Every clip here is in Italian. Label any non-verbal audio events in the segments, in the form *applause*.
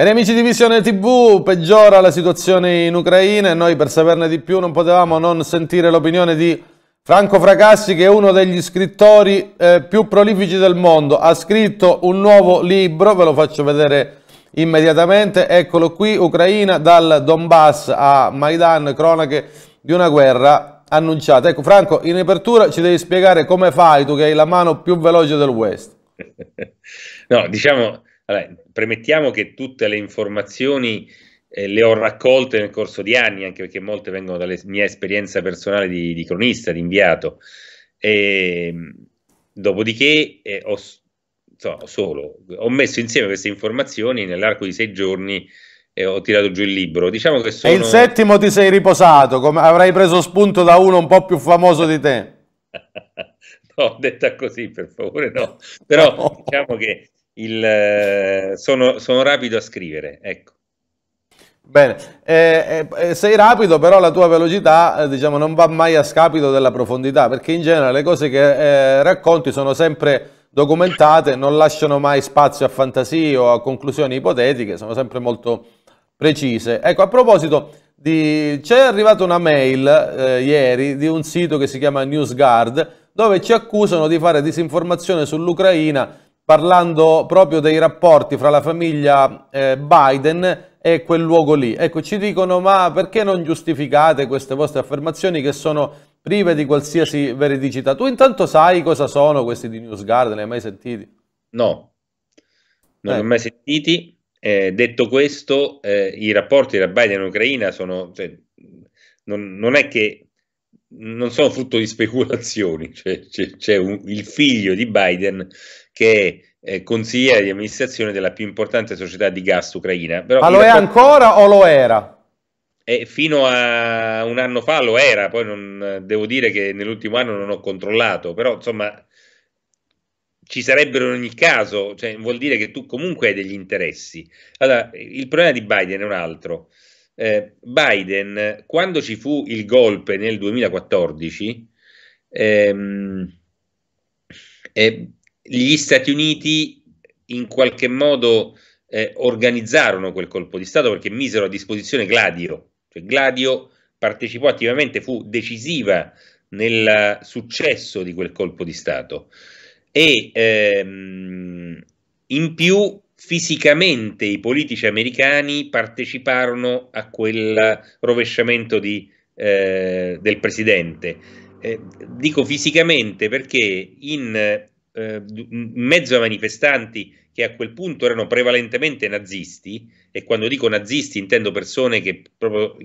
Cari amici di Visione TV, peggiora la situazione in Ucraina e noi per saperne di più non potevamo non sentire l'opinione di Franco Fracassi che è uno degli scrittori eh, più prolifici del mondo. Ha scritto un nuovo libro, ve lo faccio vedere immediatamente, eccolo qui, Ucraina dal Donbass a Maidan, cronache di una guerra annunciata. Ecco Franco, in apertura ci devi spiegare come fai tu che hai la mano più veloce del West. *laughs* No, diciamo allora, premettiamo che tutte le informazioni eh, le ho raccolte nel corso di anni, anche perché molte vengono dalla mia esperienza personale di, di cronista, di inviato. E, ehm, dopodiché eh, ho, so, solo, ho messo insieme queste informazioni nell'arco di sei giorni e eh, ho tirato giù il libro. Diciamo che sono... E il settimo ti sei riposato, come avrai preso spunto da uno un po' più famoso di te. *laughs* no, detta così, per favore, no. Però *laughs* diciamo che il, eh, sono, sono rapido a scrivere, ecco. Bene, eh, eh, eh, sei rapido, però la tua velocità eh, diciamo, non va mai a scapito della profondità, perché in genere le cose che eh, racconti sono sempre documentate, non lasciano mai spazio a fantasie o a conclusioni ipotetiche, sono sempre molto precise. Ecco, a proposito, di... c'è arrivata una mail ieri di un sito che si chiama NewsGuard, dove ci accusano di fare disinformazione sull'Ucraina parlando proprio dei rapporti fra la famiglia eh, Biden e quel luogo lì. Ecco, ci dicono ma perché non giustificate queste vostre affermazioni che sono prive di qualsiasi veridicità? Tu intanto sai cosa sono questi di News Guard, ne hai mai sentiti? No, non eh. li ho eh. mai sentiti. Eh, detto questo, eh, i rapporti tra Biden e Ucraina sono... Cioè, non, non è che non sono frutto di speculazioni, *laughs* c'è, cioè, cioè, il figlio di Biden che è eh, consigliere di amministrazione della più importante società di gas ucraina. Però Ma lo è racconto... ancora o lo era? Eh, fino a un anno fa lo era, poi non, devo dire che nell'ultimo anno non ho controllato, però insomma ci sarebbero in ogni caso, cioè, vuol dire che tu comunque hai degli interessi. Allora, il problema di Biden è un altro. Eh, Biden, quando ci fu il golpe nel 2014, ehm, eh, gli Stati Uniti in qualche modo eh, organizzarono quel colpo di Stato perché misero a disposizione Gladio, cioè Gladio partecipò attivamente, fu decisiva nel successo di quel colpo di Stato e ehm, in più fisicamente i politici americani parteciparono a quel rovesciamento di, eh, del presidente. Eh, dico fisicamente perché in eh, in mezzo ai manifestanti che a quel punto erano prevalentemente nazisti, e quando dico nazisti intendo persone che, proprio,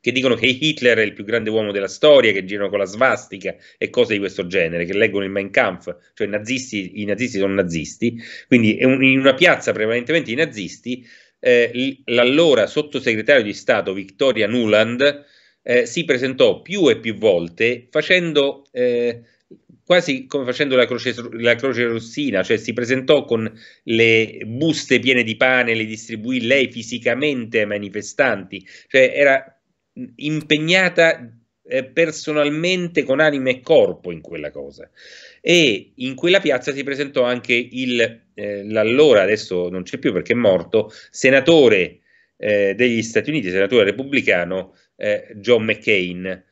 che dicono che Hitler è il più grande uomo della storia, che girano con la svastica e cose di questo genere, che leggono il Mein Kampf, cioè nazisti, i nazisti sono nazisti, quindi in una piazza prevalentemente di nazisti, eh, l'allora sottosegretario di Stato Victoria Nuland eh, si presentò più e più volte facendo... Eh, quasi come facendo la croce, la croce, rossina, cioè si presentò con le buste piene di pane, le distribuì lei fisicamente ai manifestanti, cioè era impegnata eh, personalmente con anima e corpo in quella cosa e in quella piazza si presentò anche il, eh, l'allora, adesso non c'è più perché è morto, senatore eh, degli Stati Uniti, senatore repubblicano eh, John McCain,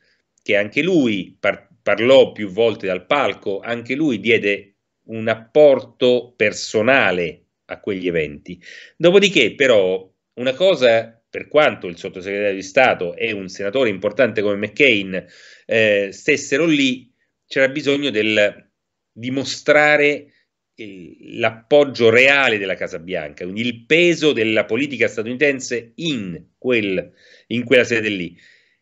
che anche lui part- parlò più volte dal palco, anche lui diede un apporto personale a quegli eventi. Dopodiché però una cosa per quanto il sottosegretario di Stato e un senatore importante come McCain eh, stessero lì, c'era bisogno del dimostrare eh, l'appoggio reale della Casa Bianca, quindi il peso della politica statunitense in, quel, in quella sede lì.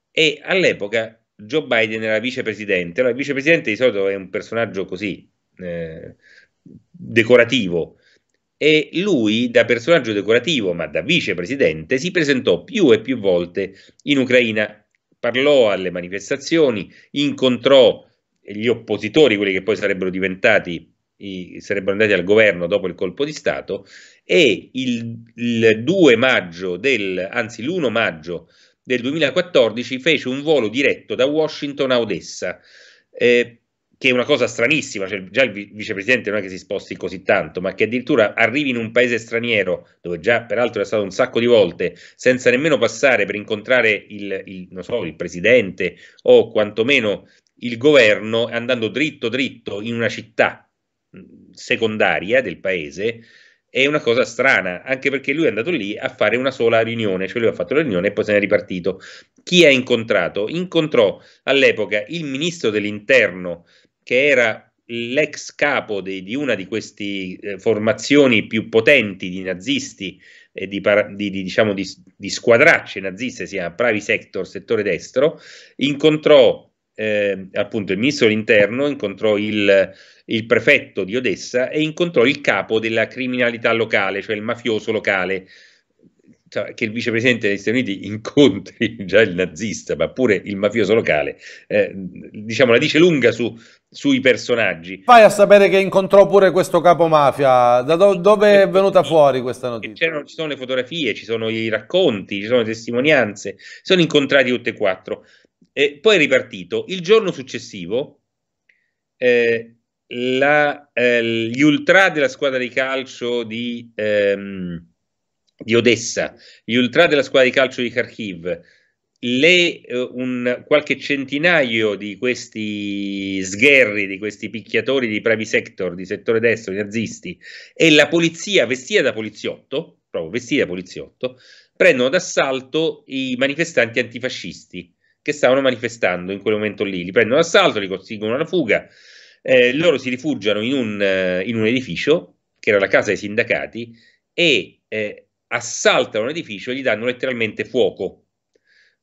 E all'epoca Joe Biden era vicepresidente. Allora, il vicepresidente di solito è un personaggio così eh, decorativo. E lui, da personaggio decorativo, ma da vicepresidente, si presentò più e più volte in Ucraina, parlò alle manifestazioni, incontrò gli oppositori, quelli che poi sarebbero diventati sarebbero andati al governo dopo il colpo di Stato e il, il 2 maggio del, anzi l'1 maggio del 2014 fece un volo diretto da Washington a Odessa, eh, che è una cosa stranissima, cioè già il vicepresidente non è che si sposti così tanto, ma che addirittura arrivi in un paese straniero, dove già peraltro è stato un sacco di volte, senza nemmeno passare per incontrare il, il, so, il presidente o quantomeno il governo, andando dritto dritto in una città secondaria del paese, è una cosa strana, anche perché lui è andato lì a fare una sola riunione, cioè lui ha fatto la riunione e poi se n'è ripartito. Chi ha incontrato? Incontrò all'epoca il ministro dell'interno, che era l'ex capo di, di una di queste eh, formazioni più potenti di nazisti e di, di, di, diciamo, di, squadracce naziste, sia private sector, settore destro, incontrò eh, appunto il ministro dell'interno incontrò il, il, prefetto di Odessa e incontrò il capo della criminalità locale, cioè il mafioso locale, cioè, che il vicepresidente degli Stati Uniti incontri *laughs* già il nazista, ma pure il mafioso locale, eh, diciamo la dice lunga su, sui personaggi. Vai a sapere che incontrò pure questo capo mafia, da do, dove è venuta fuori questa notizia? ci sono le fotografie, ci sono i racconti, ci sono le testimonianze, sono incontrati tutti e quattro e poi è ripartito. Il giorno successivo eh, la, eh, gli ultra della squadra di calcio di, ehm, di, Odessa, gli ultra della squadra di calcio di Kharkiv, le, eh, un, qualche centinaio di questi sgherri, di questi picchiatori di private sector, di settore destro, nazisti, e la polizia vestita da poliziotto, proprio vestita da poliziotto, prendono d'assalto i manifestanti antifascisti che stavano manifestando in quel momento lì. Li prendono assalto, li consigliano una fuga, eh, loro si rifugiano in un, eh, in un, edificio, che era la casa dei sindacati, e eh, assaltano un edificio e gli danno letteralmente fuoco.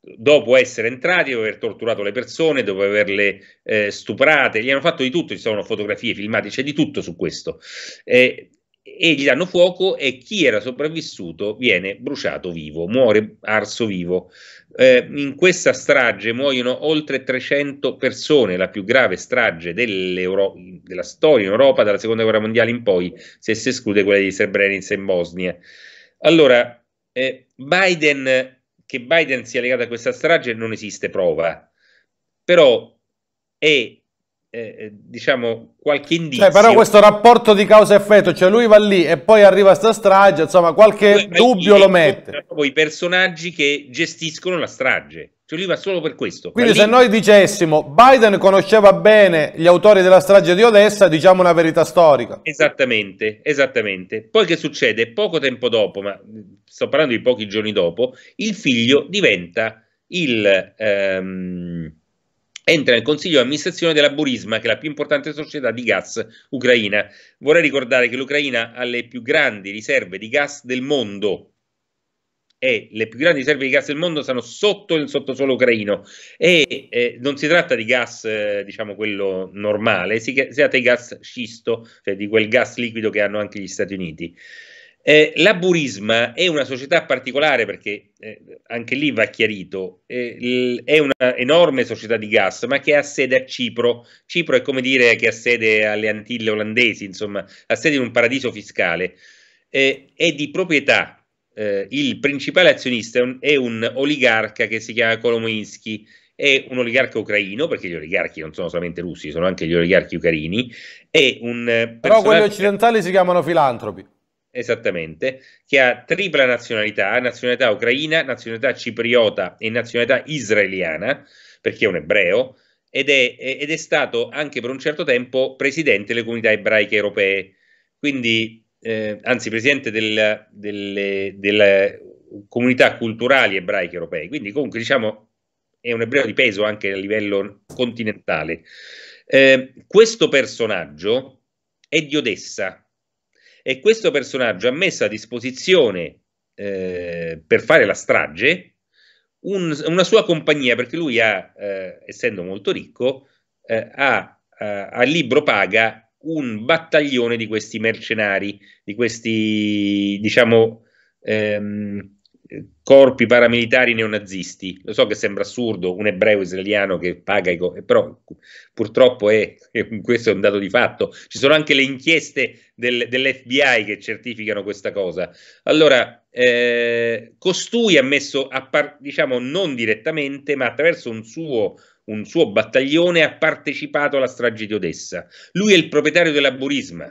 Dopo essere entrati, dopo aver torturato le persone, dopo averle eh, stuprate, gli hanno fatto di tutto, ci sono fotografie, filmati, c'è di tutto su questo. Eh, e gli danno fuoco e chi era sopravvissuto viene bruciato vivo, muore arso vivo. Eh, in questa strage muoiono oltre 300 persone, la più grave strage della storia in Europa dalla seconda guerra mondiale in poi, se si esclude quella di Srebrenica in Bosnia. Allora, eh, Biden, che Biden sia legato a questa strage non esiste prova, però è eh, eh, diciamo qualche cioè, indizio. Cioè, però questo rapporto di causa effetto, cioè lui va lì e poi arriva sta strage, insomma qualche lui, dubbio lo mette. Proprio i personaggi che gestiscono la strage. Cioè lui va solo per questo. Quindi se noi dicessimo Biden conosceva bene gli autori della strage di Odessa, diciamo una verità storica. Esattamente, esattamente. Poi che succede? Poco tempo dopo, ma sto parlando di pochi giorni dopo, il figlio diventa il... Ehm entra nel consiglio di amministrazione della Burisma, che è la più importante società di gas ucraina. Vorrei ricordare che l'Ucraina ha le più grandi riserve di gas del mondo e le più grandi riserve di gas del mondo sono sotto il sottosuolo ucraino e eh, non si tratta di gas, eh, diciamo quello normale, si, si tratta di gas scisto, cioè di quel gas liquido che hanno anche gli Stati Uniti. Eh, la Burisma è una società particolare perché eh, anche lì va chiarito, eh, è un'enorme società di gas ma che ha sede a Cipro, Cipro è come dire che ha sede alle Antille olandesi, insomma ha sede in un paradiso fiscale, eh, è di proprietà, eh, il principale azionista è un, è un oligarca che si chiama Kolomoinsky, è un oligarca ucraino, perché gli oligarchi non sono solamente russi, sono anche gli oligarchi ucraini, è un... Però quelli occidentali si chiamano filantropi. Esattamente, che ha tripla nazionalità, nazionalità ucraina, nazionalità cipriota e nazionalità israeliana, perché è un ebreo, ed è, ed è stato anche per un certo tempo presidente delle comunità ebraiche europee, quindi, eh, anzi presidente del, delle, delle comunità culturali ebraiche europee, quindi comunque diciamo è un ebreo di peso anche a livello continentale. Eh, questo personaggio è di Odessa, e questo personaggio ha messo a disposizione eh, per fare la strage un, una sua compagnia, perché lui ha, eh, essendo molto ricco, eh, ha eh, a libro paga un battaglione di questi mercenari, di questi, diciamo, ehm, corpi paramilitari neonazisti. Lo so che sembra assurdo, un ebreo israeliano che paga i co- però purtroppo è, questo è un dato di fatto. Ci sono anche le inchieste del, dell'FBI che certificano questa cosa. Allora, eh, costui ha messo, a par- diciamo non direttamente, ma attraverso un suo un suo battaglione ha partecipato alla strage di Odessa. Lui è il proprietario della Burisma.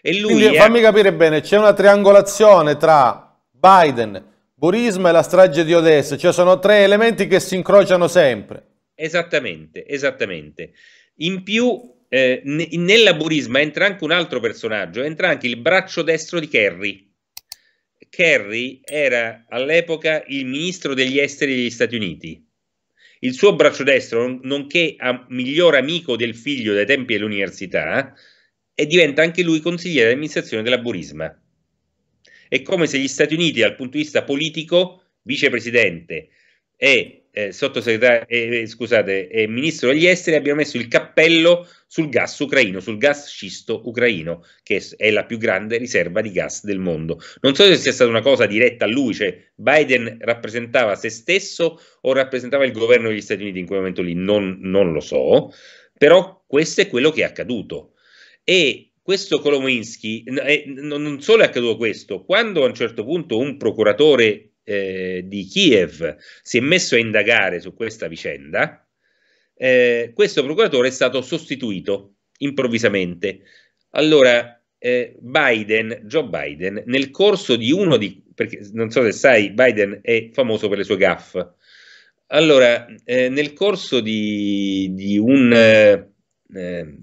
E lui Quindi, è... fammi capire bene, c'è una triangolazione tra Biden, Burisma e la strage di Odessa, cioè sono tre elementi che si incrociano sempre. Esattamente, esattamente. In più, eh, nella burisma entra anche un altro personaggio, entra anche il braccio destro di Kerry. Kerry era all'epoca il ministro degli esteri degli Stati Uniti. Il suo braccio destro, nonché miglior amico del figlio dai tempi dell'università, e eh, diventa anche lui consigliere di della Burisma. È come se gli Stati Uniti, dal punto di vista politico, vicepresidente e eh, sottosegretario, eh, eh scusate, eh, ministro degli esteri, abbiano messo il cappello sul gas ucraino, sul gas scisto ucraino, che è la più grande riserva di gas del mondo. Non so se sia stata una cosa diretta a lui, cioè Biden rappresentava se stesso o rappresentava il governo degli Stati Uniti in quel momento lì, non, non lo so, però questo è quello che è accaduto. E questo Kolominsky, eh, non solo è accaduto questo, quando a un certo punto un procuratore eh, di Kiev si è messo a indagare su questa vicenda, eh, questo procuratore è stato sostituito improvvisamente. Allora, eh, Biden, Joe Biden, nel corso di uno di, perché non so se sai, Biden è famoso per le sue gaffe. Allora, eh, nel corso di, di un eh,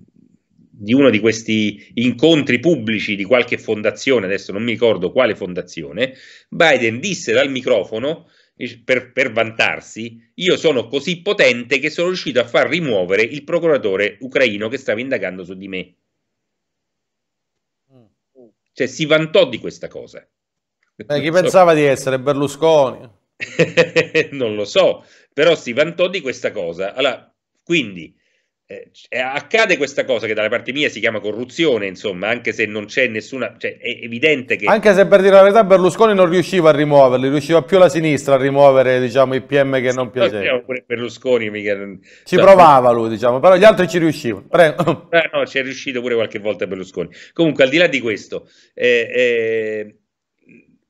di uno di questi incontri pubblici di qualche fondazione, adesso non mi ricordo quale fondazione, Biden disse dal microfono per, per, vantarsi, io sono così potente che sono riuscito a far rimuovere il procuratore ucraino che stava indagando su di me. Cioè si vantò di questa cosa. Beh, chi so. pensava di essere Berlusconi? *laughs* non lo so, però si vantò di questa cosa. Allora, quindi eh, eh, accade questa cosa che dalla parte mia si chiama corruzione, insomma, anche se non c'è nessuna, cioè è evidente che... Anche se per dire la verità Berlusconi non riusciva a rimuoverli, riusciva più la sinistra a rimuovere, diciamo, i PM che non piacevano. Pure Berlusconi mica... Ci so, provava lui, diciamo, però gli altri ci riuscivano. Prego. *laughs* Eh, no, ci è riuscito pure qualche volta Berlusconi. Comunque, al di là di questo, eh, eh,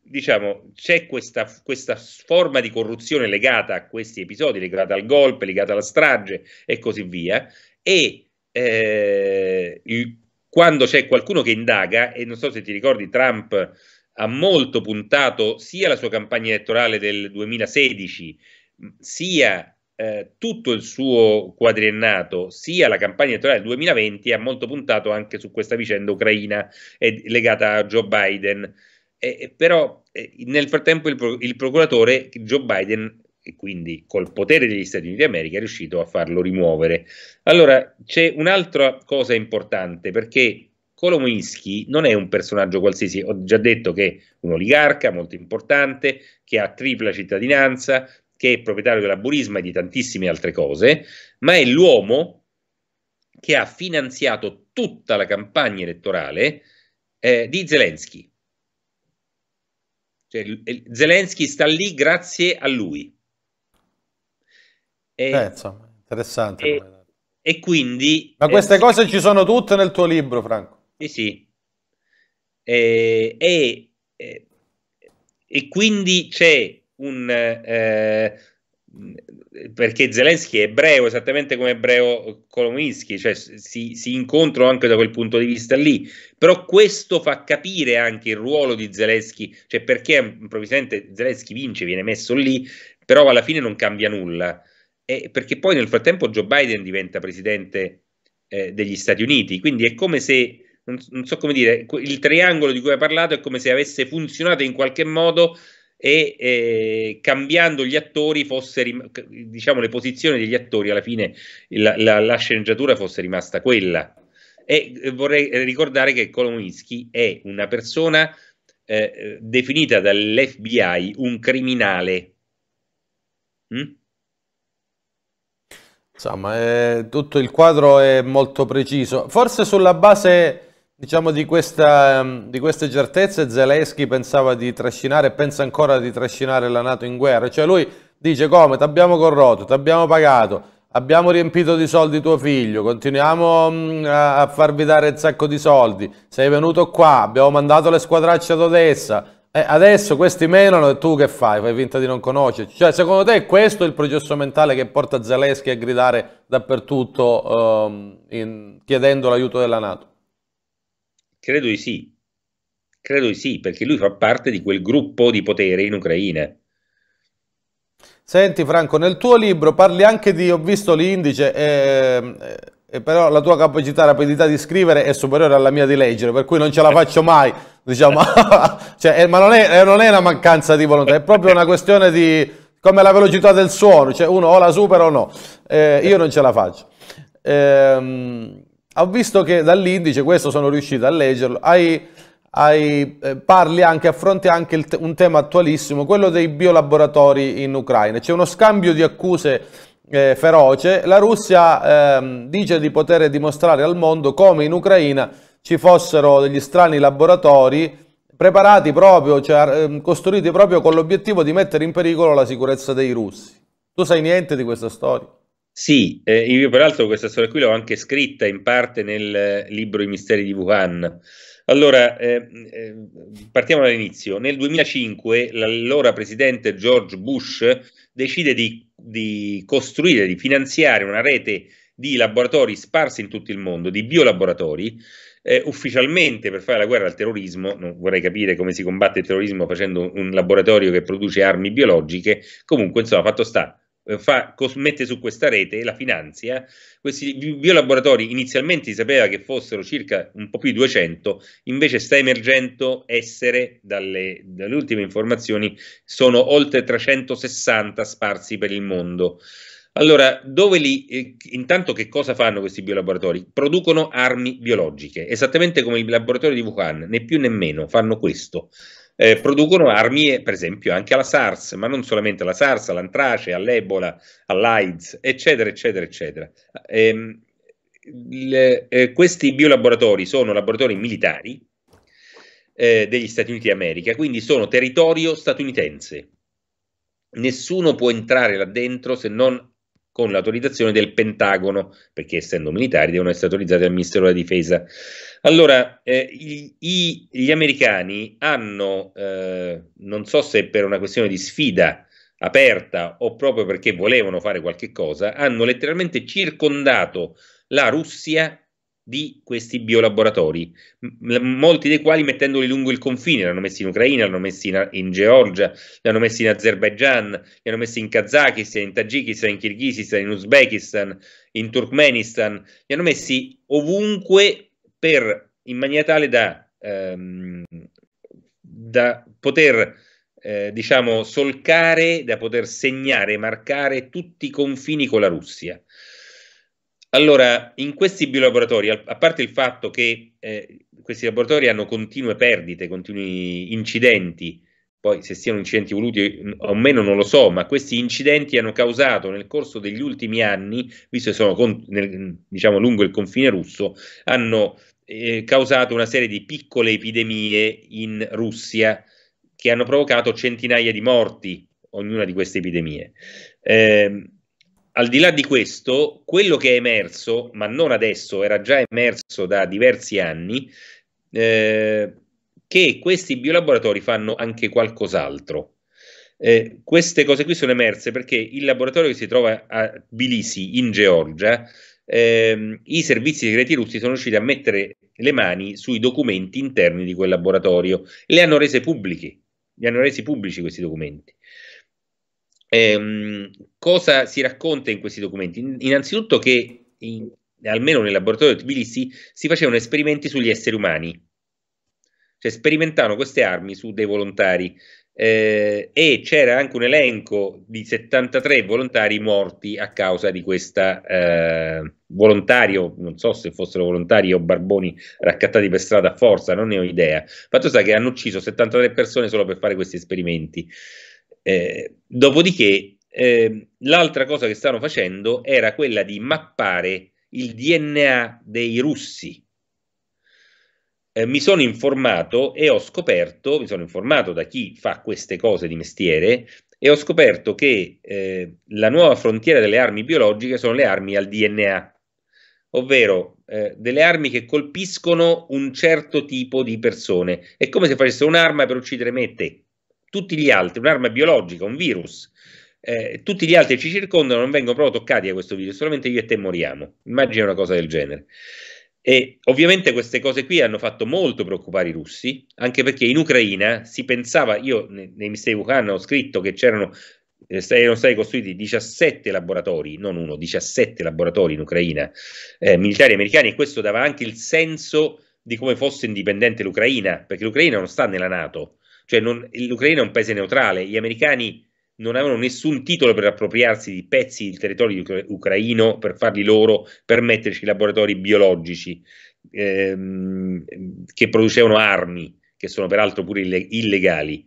diciamo, c'è questa, questa, forma di corruzione legata a questi episodi, legata al golpe, legata alla strage e così via, e eh, il, quando c'è qualcuno che indaga, e non so se ti ricordi, Trump ha molto puntato sia la sua campagna elettorale del 2016, sia eh, tutto il suo quadriennato, sia la campagna elettorale del 2020, ha molto puntato anche su questa vicenda ucraina eh, legata a Joe Biden. Eh, però eh, nel frattempo il, pro- il procuratore Joe Biden e quindi col potere degli Stati Uniti d'America è riuscito a farlo rimuovere. Allora c'è un'altra cosa importante perché Kolomoisky non è un personaggio qualsiasi, ho già detto che è un oligarca molto importante, che ha tripla cittadinanza, che è proprietario della Burisma e di tantissime altre cose, ma è l'uomo che ha finanziato tutta la campagna elettorale eh, di Zelensky. Cioè, Zelensky sta lì grazie a lui. E, eh, insomma, interessante. E, e, quindi... Ma eh, queste eh, cose ci sono tutte nel tuo libro, Franco. Sì, sì. E, e, e quindi c'è un... Eh, perché Zelensky è ebreo esattamente come ebreo Kolominsky, cioè si, si, incontrano anche da quel punto di vista lì, però questo fa capire anche il ruolo di Zelensky, cioè perché improvvisamente Zelensky vince, viene messo lì, però alla fine non cambia nulla eh, perché poi nel frattempo Joe Biden diventa presidente eh, degli Stati Uniti, quindi è come se, non, non so come dire, il triangolo di cui hai parlato è come se avesse funzionato in qualche modo e eh, cambiando gli attori fosse diciamo le posizioni degli attori alla fine la, la, la sceneggiatura fosse rimasta quella e eh, vorrei eh, ricordare che Kolominsky è una persona eh, definita dall'FBI un criminale mm? Insomma, è, tutto il quadro è molto preciso. Forse sulla base diciamo, di, questa, ehm, di, queste certezze Zelensky pensava di trascinare, pensa ancora di trascinare la Nato in guerra. Cioè lui dice come, ti abbiamo corrotto, ti abbiamo pagato, abbiamo riempito di soldi tuo figlio, continuiamo a farvi dare un sacco di soldi, sei venuto qua, abbiamo mandato le squadracce ad Odessa, e eh, adesso questi menano e tu che fai? Fai finta di non conoscerci. Cioè, secondo te questo è il processo mentale che porta Zelensky a gridare dappertutto ehm, in, chiedendo l'aiuto della Nato? Credo di sì. Credo di sì, perché lui fa parte di quel gruppo di potere in Ucraina. Senti Franco, nel tuo libro parli anche di, ho visto l'indice, eh, eh, però la tua capacità, rapidità di scrivere è superiore alla mia di leggere, per cui non ce la faccio mai, diciamo. *laughs* cioè, eh, ma non è, eh, non è, una mancanza di volontà, è proprio una questione di come la velocità del suono, cioè uno o la supera o no, eh, io non ce la faccio. Eh, ho visto che dall'indice, questo sono riuscito a leggerlo, hai, hai, parli anche, affronti anche il, un tema attualissimo, quello dei biolaboratori in Ucraina, c'è uno scambio di accuse eh, feroce, la Russia ehm, dice di poter dimostrare al mondo come in Ucraina ci fossero degli strani laboratori preparati proprio, cioè, ehm, costruiti proprio con l'obiettivo di mettere in pericolo la sicurezza dei russi. Tu sai niente di questa storia? Sì, eh, io peraltro questa storia qui l'ho anche scritta in parte nel eh, libro I misteri di Wuhan. Allora, eh, eh, partiamo dall'inizio. Nel 2005 l'allora presidente George Bush decide di, di, costruire, di finanziare una rete di laboratori sparsi in tutto il mondo, di biolaboratori, eh, ufficialmente per fare la guerra al terrorismo, non vorrei capire come si combatte il terrorismo facendo un laboratorio che produce armi biologiche, comunque insomma fatto sta, eh, fa, mette su questa rete la finanzia. Questi biolaboratori inizialmente si sapeva che fossero circa un po' più di 200, invece sta emergendo essere, dalle, dalle ultime informazioni, sono oltre 360 sparsi per il mondo. Allora, dove li, eh, intanto che cosa fanno questi biolaboratori? Producono armi biologiche, esattamente come il laboratorio di Wuhan, né più né meno, fanno questo eh, producono armi, eh, per esempio, anche alla SARS, ma non solamente alla SARS, all'antrace, all'Ebola, all'AIDS, eccetera, eccetera, eccetera. Eh, le, eh, questi biolaboratori sono laboratori militari eh, degli Stati Uniti d'America, quindi sono territorio statunitense. Nessuno può entrare là dentro se non con l'autorizzazione del Pentagono, perché essendo militari devono essere autorizzati dal Ministero della Difesa. Allora, eh, i, gli americani hanno, eh, non so se per una questione di sfida aperta o proprio perché volevano fare qualche cosa, hanno letteralmente circondato la Russia di questi biolaboratori, m- molti dei quali mettendoli lungo il confine, l'hanno messi in Ucraina, l'hanno messi in, a- in Georgia, l'hanno messi in Azerbaijan, l'hanno messi in Kazakistan, in Tagikistan, in Kirghizistan, in Uzbekistan, in Turkmenistan, li hanno messi ovunque per, in maniera tale da, ehm, da poter eh, diciamo solcare, da poter segnare, marcare tutti i confini con la Russia allora, in questi biolaboratori, a parte il fatto che eh, questi laboratori hanno continue perdite, continui incidenti, poi se siano incidenti voluti o meno non lo so, ma questi incidenti hanno causato nel corso degli ultimi anni, visto che sono con, nel, diciamo, lungo il confine russo, hanno eh, causato una serie di piccole epidemie in Russia che hanno provocato centinaia di morti, ognuna di queste epidemie. Eh, al di là di questo, quello che è emerso, ma non adesso, era già emerso da diversi anni, eh, che questi biolaboratori fanno anche qualcos'altro. Eh, queste cose qui sono emerse perché il laboratorio che si trova a Bilisi, in Georgia, ehm, i servizi segreti russi sono riusciti a mettere le mani sui documenti interni di quel laboratorio, le hanno rese pubbliche, li hanno resi pubblici questi documenti. Eh, cosa si racconta in questi documenti? Innanzitutto che, in, almeno nel laboratorio di Tbilisi, si facevano esperimenti sugli esseri umani, cioè sperimentavano queste armi su dei volontari eh, e c'era anche un elenco di 73 volontari morti a causa di questa eh, volontario, non so se fossero volontari o barboni raccattati per strada a forza, non ne ho idea. Fatto sta che hanno ucciso 73 persone solo per fare questi esperimenti. Eh, dopodiché, eh, l'altra cosa che stanno facendo era quella di mappare il DNA dei russi. Eh, mi sono informato e ho scoperto, mi sono informato da chi fa queste cose di mestiere, e ho scoperto che eh, la nuova frontiera delle armi biologiche sono le armi al DNA, ovvero eh, delle armi che colpiscono un certo tipo di persone. È come se facessero un'arma per uccidere me e te tutti gli altri, un'arma biologica, un virus, eh, tutti gli altri ci circondano non vengono proprio toccati da questo virus, solamente io e te moriamo. Immagina una cosa del genere. E ovviamente queste cose qui hanno fatto molto preoccupare i russi, anche perché in Ucraina si pensava, io nei misteri Wuhan ho scritto che c'erano eh, erano stati costruiti 17 laboratori, non uno, 17 laboratori in Ucraina, eh, militari americani, e questo dava anche il senso di come fosse indipendente l'Ucraina, perché l'Ucraina non sta nella Nato, cioè non, l'Ucraina è un paese neutrale, gli americani non avevano nessun titolo per appropriarsi di pezzi del territorio ucraino per farli loro, per metterci laboratori biologici ehm, che producevano armi, che sono peraltro pure ille- illegali.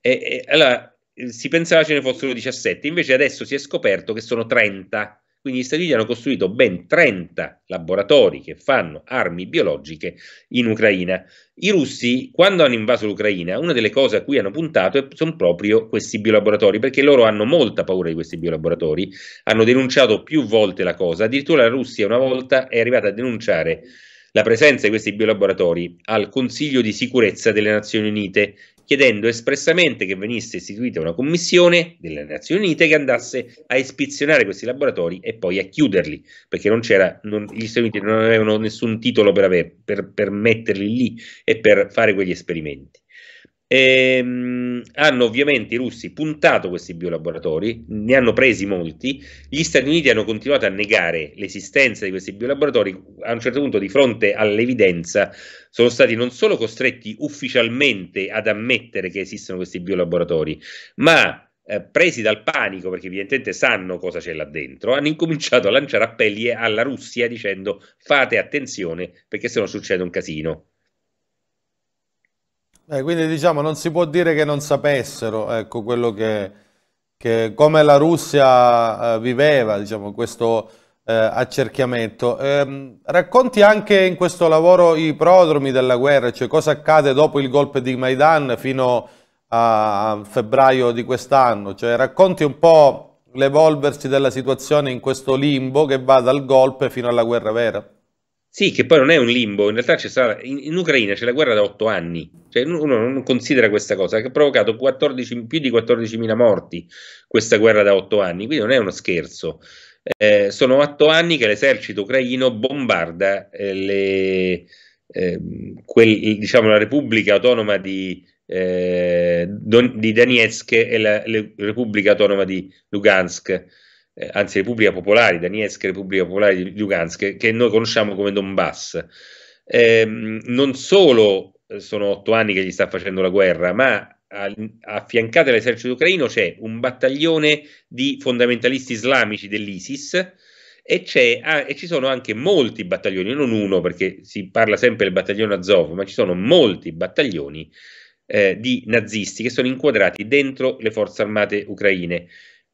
E, e, allora si pensava ce ne fossero 17, invece adesso si è scoperto che sono 30 quindi gli Stati Uniti hanno costruito ben 30 laboratori che fanno armi biologiche in Ucraina. I russi, quando hanno invaso l'Ucraina, una delle cose a cui hanno puntato sono proprio questi biolaboratori, perché loro hanno molta paura di questi biolaboratori, hanno denunciato più volte la cosa, addirittura la Russia una volta è arrivata a denunciare la presenza di questi biolaboratori al Consiglio di sicurezza delle Nazioni Unite chiedendo espressamente che venisse istituita una commissione delle Nazioni Unite che andasse a ispezionare questi laboratori e poi a chiuderli, perché non c'era, non, gli Stati Uniti non avevano nessun titolo per, aver, per, per metterli lì e per fare quegli esperimenti. Ehm, hanno ovviamente i russi puntato questi biolaboratori, ne hanno presi molti, gli Stati Uniti hanno continuato a negare l'esistenza di questi biolaboratori, a un certo punto di fronte all'evidenza sono stati non solo costretti ufficialmente ad ammettere che esistono questi biolaboratori, ma eh, presi dal panico, perché evidentemente sanno cosa c'è là dentro, hanno incominciato a lanciare appelli alla Russia dicendo fate attenzione perché se no succede un casino. Eh, quindi diciamo non si può dire che non sapessero ecco, quello che, che, come la Russia eh, viveva diciamo, questo eh, accerchiamento. Ehm, racconti anche in questo lavoro i prodromi della guerra, cioè cosa accade dopo il golpe di Maidan fino a febbraio di quest'anno, cioè racconti un po' l'evolversi della situazione in questo limbo che va dal golpe fino alla guerra vera. Sì, che poi non è un limbo, in realtà c'è stata, in, in, Ucraina c'è la guerra da otto anni, cioè uno non considera questa cosa, che ha provocato 14, più di 14.000 morti questa guerra da otto anni, quindi non è uno scherzo. Eh, sono otto anni che l'esercito ucraino bombarda eh, le, eh, quel, diciamo, la Repubblica Autonoma di, eh, Don, di Donetsk e la Repubblica Autonoma di Lugansk eh, anzi Repubblica Popolare, Donetsk Repubblica Popolare di Lugansk, che, che noi conosciamo come Donbass. Eh, non solo eh, sono otto anni che gli sta facendo la guerra, ma affiancate all'esercito ucraino c'è un battaglione di fondamentalisti islamici dell'ISIS e, ah, e, ci sono anche molti battaglioni, non uno perché si parla sempre del battaglione Azov, ma ci sono molti battaglioni eh, di nazisti che sono inquadrati dentro le forze armate ucraine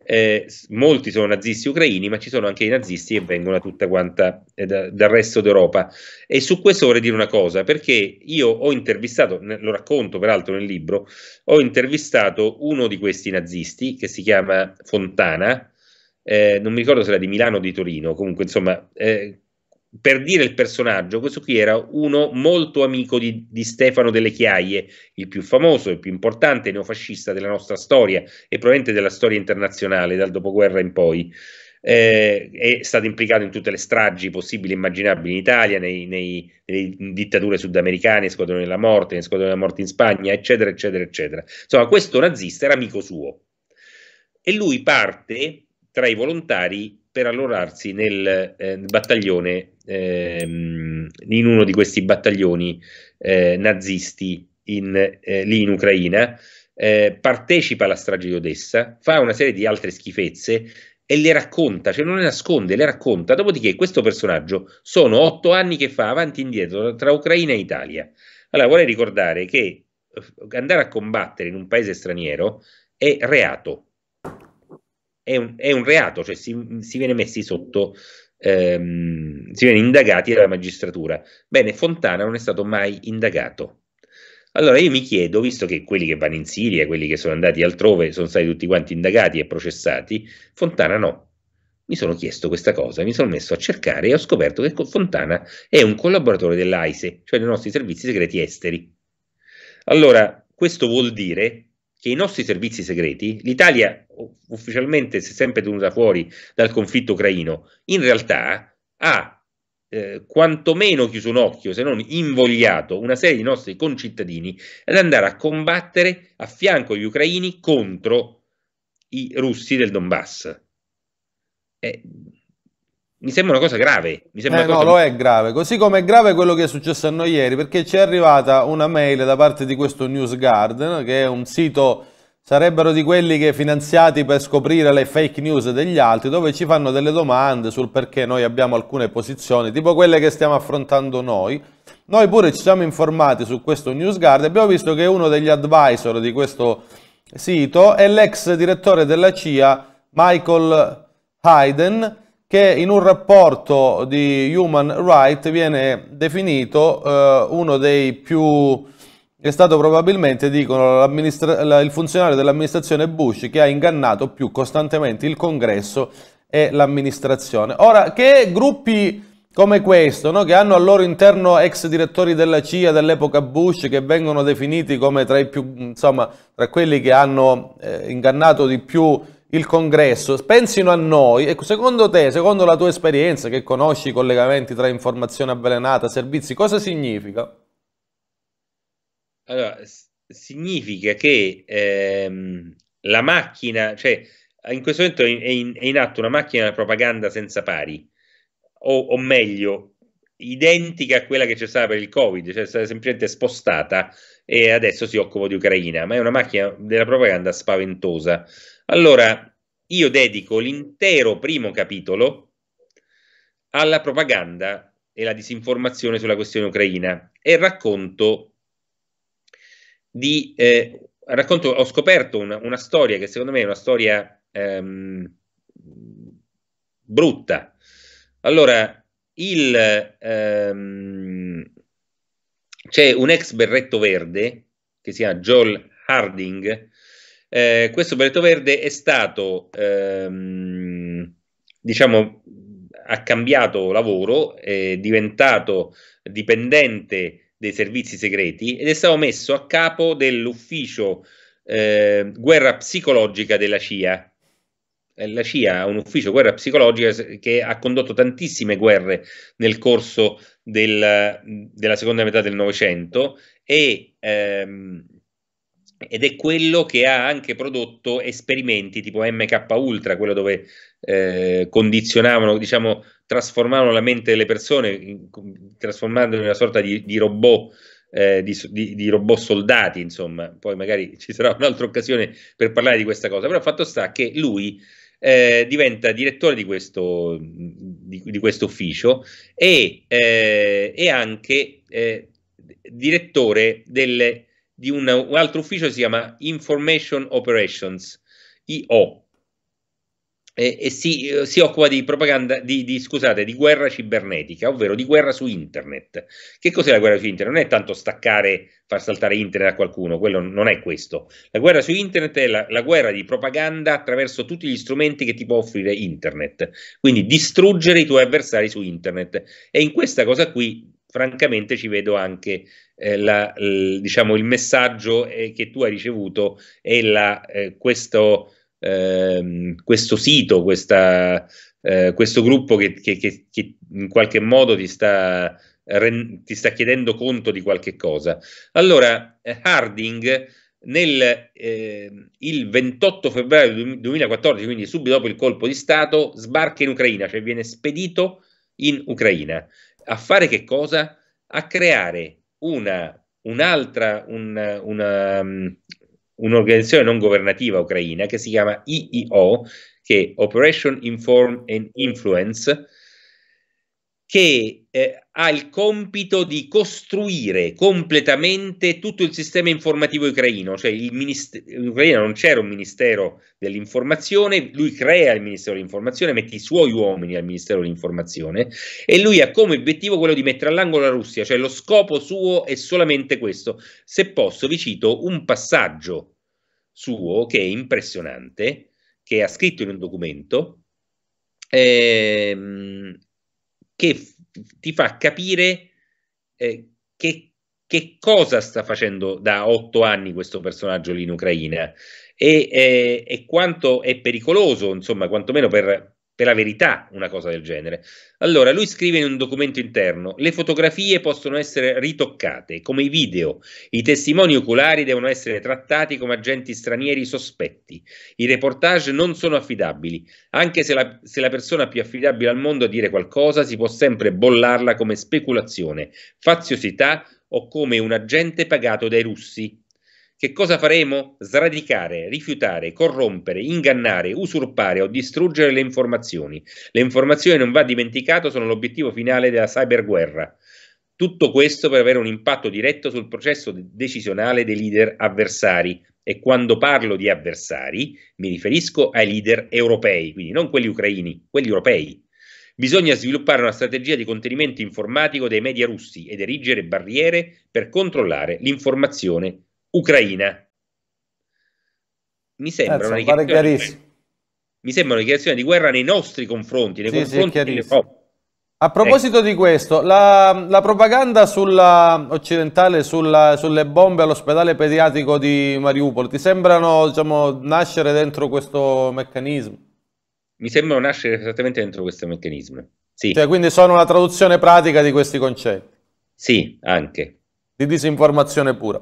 eh, molti sono nazisti ucraini, ma ci sono anche i nazisti che vengono da tutta quanta eh, da, dal resto d'Europa. E su questo vorrei dire una cosa, perché io ho intervistato, lo racconto peraltro nel libro, ho intervistato uno di questi nazisti che si chiama Fontana, eh, non mi ricordo se era di Milano o di Torino, comunque insomma, eh, per dire il personaggio, questo qui era uno molto amico di, di, Stefano delle Chiaie, il più famoso, il più importante neofascista della nostra storia e probabilmente della storia internazionale dal dopoguerra in poi. Eh, è stato implicato in tutte le stragi possibili e immaginabili in Italia, nei, nei, nelle dittature sudamericane, squadrone della morte, squadrone della morte in Spagna, eccetera, eccetera, eccetera. Insomma, questo nazista era amico suo e lui parte tra i volontari per allorarsi nel, eh, nel battaglione ehm, in uno di questi battaglioni eh, nazisti in, eh, lì in Ucraina, eh, partecipa alla strage di Odessa, fa una serie di altre schifezze e le racconta, cioè non le nasconde, le racconta. Dopodiché questo personaggio sono otto anni che fa avanti e indietro tra Ucraina e Italia. Allora vorrei ricordare che eh, andare a combattere in un paese straniero è reato. È un, è un reato, cioè si, si viene messi sotto ehm, si viene indagati dalla magistratura. Bene, Fontana non è stato mai indagato. Allora io mi chiedo, visto che quelli che vanno in Siria, quelli che sono andati altrove, sono stati tutti quanti indagati e processati, Fontana no. Mi sono chiesto questa cosa, mi sono messo a cercare e ho scoperto che Fontana è un collaboratore dell'AISE, cioè dei nostri servizi segreti esteri. Allora, questo vuol dire che i nostri servizi segreti, l'Italia ufficialmente si è sempre tenuta fuori dal conflitto ucraino, in realtà ha eh, quantomeno chiuso un occhio, se non invogliato, una serie di nostri concittadini ad andare a combattere a fianco agli ucraini contro i russi del Donbass. Eh, mi sembra una cosa grave. Mi sembra eh no, cosa... lo è grave. Così come è grave quello che è successo a noi ieri, perché ci è arrivata una mail da parte di questo NewsGuard, no? che è un sito, sarebbero di quelli che finanziati per scoprire le fake news degli altri, dove ci fanno delle domande sul perché noi abbiamo alcune posizioni, tipo quelle che stiamo affrontando noi. Noi pure ci siamo informati su questo NewsGuard e abbiamo visto che uno degli advisor di questo sito è l'ex direttore della CIA, Michael Hayden, che in un rapporto di Human Rights viene definito eh, uno dei più è stato probabilmente, dicono, il funzionario dell'amministrazione Bush che ha ingannato più costantemente il congresso e l'amministrazione. Ora, che gruppi come questo, no, che hanno al loro interno ex direttori della CIA dell'epoca Bush, che vengono definiti come tra, più, insomma, tra quelli che hanno eh, ingannato di più il congresso, pensino a noi, e secondo te, secondo la tua esperienza che conosci i collegamenti tra informazione avvelenata, servizi, cosa significa? Allora, significa che ehm, la macchina, cioè in questo momento è in, è in atto una macchina di propaganda senza pari, o, o, meglio, identica a quella che c'è stata per il Covid, cioè è stata semplicemente spostata e adesso si occupa di Ucraina, ma è una macchina della propaganda spaventosa. Allora, io dedico l'intero primo capitolo alla propaganda e la disinformazione sulla questione ucraina e racconto di... Eh, racconto, ho scoperto una, una, storia che secondo me è una storia ehm, brutta. Allora, il, ehm, c'è un ex berretto verde che si chiama Joel Harding. Eh, questo berretto verde è stato, ehm, diciamo, ha cambiato lavoro, è diventato dipendente dei servizi segreti ed è stato messo a capo dell'ufficio eh, guerra psicologica della CIA, la CIA ha un ufficio guerra psicologica che ha condotto tantissime guerre nel corso del, della seconda metà del Novecento e, ehm, ed è quello che ha anche prodotto esperimenti tipo MK Ultra, quello dove eh, condizionavano, diciamo, trasformavano la mente delle persone, trasformandole in una sorta di, di robot eh, di, di, di, robot soldati, insomma, poi magari ci sarà un'altra occasione per parlare di questa cosa, però fatto sta che lui eh, diventa direttore di questo, di, di questo ufficio e, eh, e anche eh, direttore del, di un, un altro ufficio che si chiama Information Operations, IO, e, e si, eh, si, occupa di propaganda, di, di, scusate, di guerra cibernetica, ovvero di guerra su internet. Che cos'è la guerra su internet? Non è tanto staccare, far saltare internet a qualcuno, quello non è questo. La guerra su internet è la, la guerra di propaganda attraverso tutti gli strumenti che ti può offrire internet, quindi distruggere i tuoi avversari su internet. E in questa cosa qui francamente ci vedo anche eh, la, l, diciamo, il messaggio eh, che tu hai ricevuto e la, eh, questo ehm, questo sito, questa, eh, questo gruppo che, che, che, che, in qualche modo ti sta, ren- ti sta, chiedendo conto di qualche cosa. Allora, eh, Harding nel, eh, il 28 febbraio 2014, quindi subito dopo il colpo di Stato, sbarca in Ucraina, cioè viene spedito in Ucraina. A fare che cosa? A creare una, un'altra, una, una, un'organizzazione non governativa ucraina che si chiama IIO, che è Operation Inform and Influence, che eh, ha il compito di costruire completamente tutto il sistema informativo ucraino, cioè il ministero, in Ucraina non c'era un ministero dell'informazione, lui crea il ministero dell'informazione, mette i suoi uomini al ministero dell'informazione e lui ha come obiettivo quello di mettere all'angolo la Russia, cioè lo scopo suo è solamente questo. Se posso vi cito un passaggio suo che è impressionante, che ha scritto in un documento, ehm, che ti fa capire eh, che, che, cosa sta facendo da otto anni questo personaggio lì in Ucraina e, eh, e quanto è pericoloso, insomma, quantomeno per, per la verità una cosa del genere. Allora, lui scrive in un documento interno, le fotografie possono essere ritoccate, come i video, i testimoni oculari devono essere trattati come agenti stranieri sospetti, i reportage non sono affidabili, anche se la, se la persona più affidabile al mondo a dire qualcosa si può sempre bollarla come speculazione, faziosità o come un agente pagato dai russi che cosa faremo? Sradicare, rifiutare, corrompere, ingannare, usurpare o distruggere le informazioni. Le informazioni, non va dimenticato, sono l'obiettivo finale della cyberguerra. Tutto questo per avere un impatto diretto sul processo decisionale dei leader avversari. E quando parlo di avversari mi riferisco ai leader europei, quindi non quelli ucraini, quelli europei. Bisogna sviluppare una strategia di contenimento informatico dei media russi ed erigere barriere per controllare l'informazione Ucraina. Mi eh, sembra Penso, una dichiarazione di, mi sembra una dichiarazione di guerra nei nostri confronti, nei sì, confronti sì, dell'Europa. A proposito ecco. di questo, la, la propaganda sulla, occidentale sulla, sulle bombe all'ospedale pediatrico di Mariupol ti sembrano diciamo, nascere dentro questo meccanismo? Mi sembrano nascere esattamente dentro questo meccanismo. Sì. Cioè, quindi sono una traduzione pratica di questi concetti. Sì, anche. Di disinformazione pura.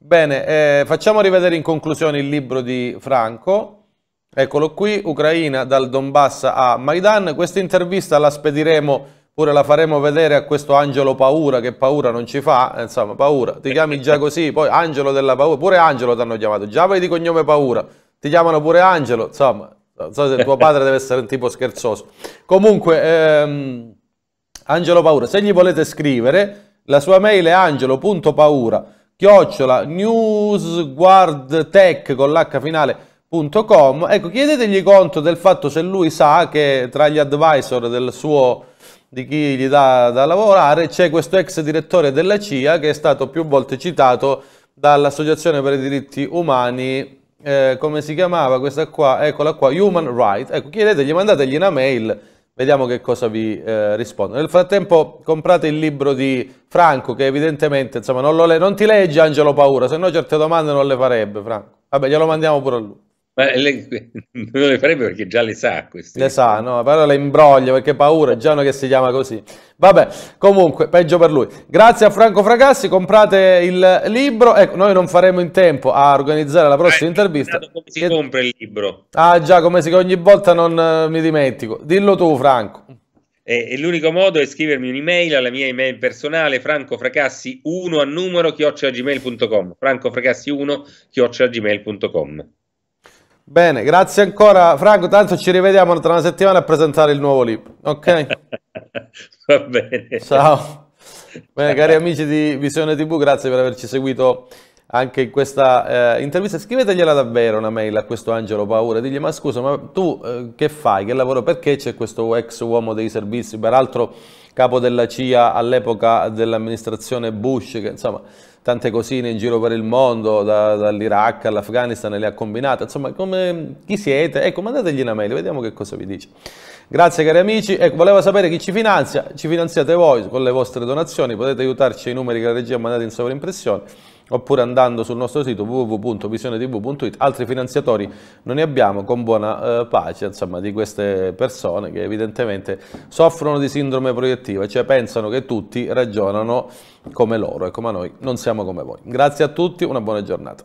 Bene, eh, facciamo rivedere in conclusione il libro di Franco. Eccolo qui, Ucraina dal Donbass a Maidan. Questa intervista la spediremo, pure la faremo vedere a questo Angelo Paura, che paura non ci fa, eh, insomma, paura. Ti chiami già così, poi Angelo della Paura, pure Angelo ti hanno chiamato, già vai di cognome Paura, ti chiamano pure Angelo, insomma, non so se tuo padre deve essere un tipo scherzoso. Comunque, ehm, Angelo Paura, se gli volete scrivere, la sua mail è angelo.paura.com chiocciola newsguardtech con l'h finale.com. Ecco, chiedetegli conto del fatto se lui sa che tra gli advisor del suo di chi gli dà da lavorare c'è questo ex direttore della CIA che è stato più volte citato dall'Associazione per i diritti umani eh, come si chiamava questa qua, eccola qua, Human Rights. Ecco, chiedetegli, mandategli una mail Vediamo che cosa vi eh, rispondo. Nel frattempo comprate il libro di Franco, che evidentemente insomma, non, non ti legge Angelo Paura, se no certe domande non le farebbe Franco. Vabbè, glielo mandiamo pure a lui. Ma lei *laughs* non le farebbe perché già le sa queste. Le sa, no, però le imbroglia perché paura, è già uno che si chiama così. Vabbè, comunque, peggio per lui. Grazie a Franco Fracassi, comprate il libro. Ecco, noi non faremo in tempo a organizzare la prossima ah, intervista. Come si e... compra il libro? Ah già, come si ogni volta non eh, mi dimentico. Dillo tu, Franco. E, e l'unico modo è scrivermi un'email alla mia email personale francofracassi1 a numero chiocciolagmail.com francofracassi1 chiocciolagmail.com Bene, grazie ancora Franco, tanto ci rivediamo tra una settimana a presentare il nuovo libro, ok? *laughs* Va bene. Ciao. Bene, cari amici di Visione TV, grazie per averci seguito anche in questa eh, intervista. Scrivetegliela davvero una mail a questo Angelo Paura, digli ma scusa, ma tu eh, che fai, che lavoro, perché c'è questo ex uomo dei servizi, peraltro capo della CIA all'epoca dell'amministrazione Bush, che insomma tante cosine in giro per il mondo, da, dall'Iraq all'Afghanistan, le ha combinate. Insomma, come, chi siete? Ecco, mandategli una mail, vediamo che cosa vi dice. Grazie cari amici, ecco, volevo sapere chi ci finanzia, ci finanziate voi con le vostre donazioni, potete aiutarci ai numeri che la regia ha mandato in sovraimpressione oppure andando sul nostro sito www.visionetv.it, altri finanziatori non ne abbiamo con buona eh, pace insomma, di queste persone che evidentemente soffrono di sindrome proiettiva, cioè pensano che tutti ragionano come loro e come noi non siamo come voi. Grazie a tutti, una buona giornata.